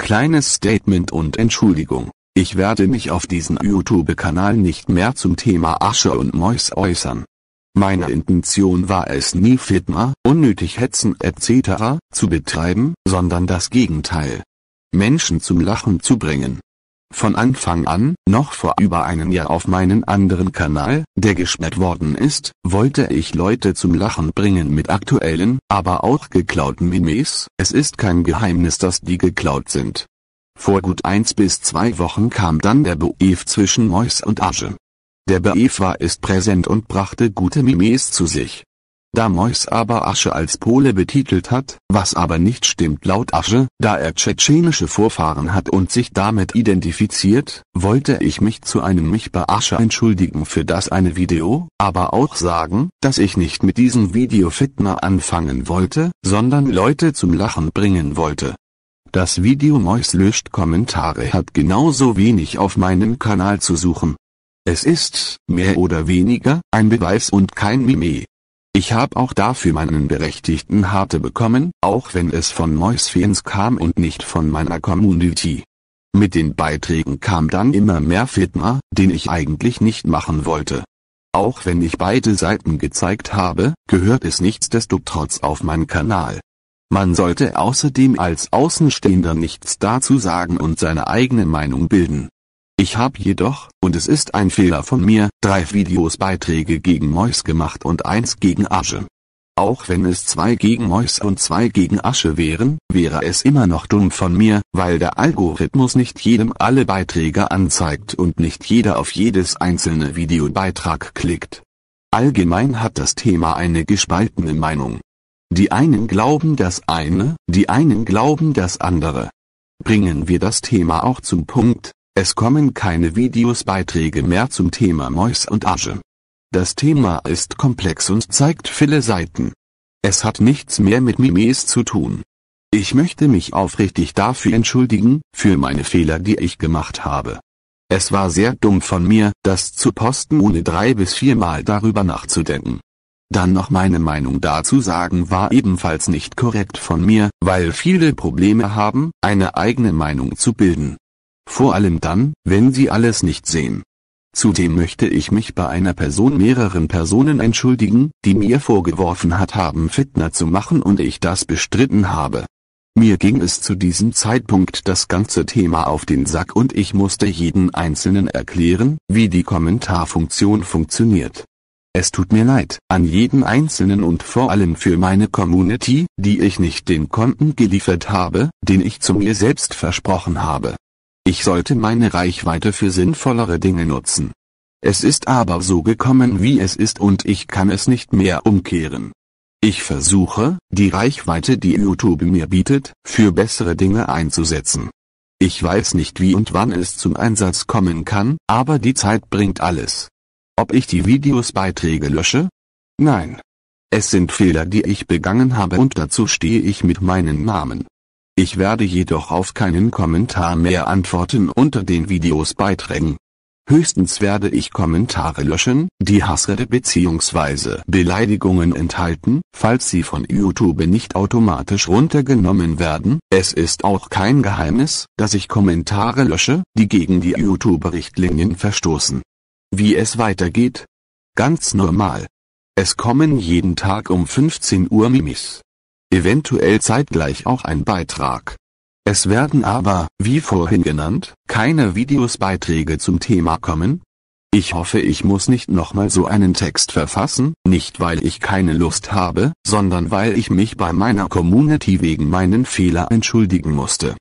Kleines Statement und Entschuldigung. Ich werde mich auf diesem YouTube-Kanal nicht mehr zum Thema Asche und Mäus äußern. Meine Intention war es nie Fitna, unnötig Hetzen etc. zu betreiben, sondern das Gegenteil. Menschen zum Lachen zu bringen von Anfang an, noch vor über einem Jahr auf meinen anderen Kanal, der gesperrt worden ist, wollte ich Leute zum Lachen bringen mit aktuellen, aber auch geklauten Memes. Es ist kein Geheimnis, dass die geklaut sind. Vor gut eins bis zwei Wochen kam dann der Beef zwischen Mois und Asche. Der Beef war ist präsent und brachte gute Memes zu sich. Da Mois aber Asche als Pole betitelt hat, was aber nicht stimmt laut Asche, da er tschetschenische Vorfahren hat und sich damit identifiziert, wollte ich mich zu einem mich bei Asche entschuldigen für das eine Video, aber auch sagen, dass ich nicht mit diesem Video Fitner anfangen wollte, sondern Leute zum Lachen bringen wollte. Das Video Mois löscht Kommentare hat genauso wenig auf meinem Kanal zu suchen. Es ist, mehr oder weniger, ein Beweis und kein Mimé. Ich hab auch dafür meinen berechtigten Harte bekommen, auch wenn es von Moisfans kam und nicht von meiner Community. Mit den Beiträgen kam dann immer mehr Fitner, den ich eigentlich nicht machen wollte. Auch wenn ich beide Seiten gezeigt habe, gehört es nichtsdestotrotz auf meinen Kanal. Man sollte außerdem als Außenstehender nichts dazu sagen und seine eigene Meinung bilden. Ich habe jedoch, und es ist ein Fehler von mir, drei Videos Beiträge gegen Mäus gemacht und eins gegen Asche. Auch wenn es zwei gegen Mäus und zwei gegen Asche wären, wäre es immer noch dumm von mir, weil der Algorithmus nicht jedem alle Beiträge anzeigt und nicht jeder auf jedes einzelne Videobeitrag klickt. Allgemein hat das Thema eine gespaltene Meinung. Die einen glauben das eine, die einen glauben das andere. Bringen wir das Thema auch zum Punkt, es kommen keine Videosbeiträge mehr zum Thema Mois und Asche. Das Thema ist komplex und zeigt viele Seiten. Es hat nichts mehr mit Mimes zu tun. Ich möchte mich aufrichtig dafür entschuldigen, für meine Fehler, die ich gemacht habe. Es war sehr dumm von mir, das zu posten, ohne drei bis viermal darüber nachzudenken. Dann noch meine Meinung dazu sagen war ebenfalls nicht korrekt von mir, weil viele Probleme haben, eine eigene Meinung zu bilden vor allem dann, wenn sie alles nicht sehen. Zudem möchte ich mich bei einer Person mehreren Personen entschuldigen, die mir vorgeworfen hat haben Fitner zu machen und ich das bestritten habe. Mir ging es zu diesem Zeitpunkt das ganze Thema auf den Sack und ich musste jeden Einzelnen erklären, wie die Kommentarfunktion funktioniert. Es tut mir leid, an jeden Einzelnen und vor allem für meine Community, die ich nicht den Konten geliefert habe, den ich zu mir selbst versprochen habe. Ich sollte meine Reichweite für sinnvollere Dinge nutzen. Es ist aber so gekommen, wie es ist und ich kann es nicht mehr umkehren. Ich versuche, die Reichweite, die YouTube mir bietet, für bessere Dinge einzusetzen. Ich weiß nicht wie und wann es zum Einsatz kommen kann, aber die Zeit bringt alles. Ob ich die Videos Beiträge lösche? Nein. Es sind Fehler, die ich begangen habe und dazu stehe ich mit meinem Namen. Ich werde jedoch auf keinen Kommentar mehr antworten unter den Videos Beiträgen. Höchstens werde ich Kommentare löschen, die Hassrede bzw. Beleidigungen enthalten, falls sie von YouTube nicht automatisch runtergenommen werden. Es ist auch kein Geheimnis, dass ich Kommentare lösche, die gegen die YouTube-Richtlinien verstoßen. Wie es weitergeht? Ganz normal. Es kommen jeden Tag um 15 Uhr Mimis eventuell zeitgleich auch ein Beitrag. Es werden aber, wie vorhin genannt, keine Videosbeiträge zum Thema kommen. Ich hoffe ich muss nicht nochmal so einen Text verfassen, nicht weil ich keine Lust habe, sondern weil ich mich bei meiner Community wegen meinen Fehler entschuldigen musste.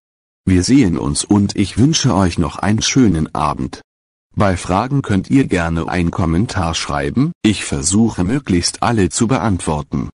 Wir sehen uns und ich wünsche euch noch einen schönen Abend. Bei Fragen könnt ihr gerne einen Kommentar schreiben, ich versuche möglichst alle zu beantworten.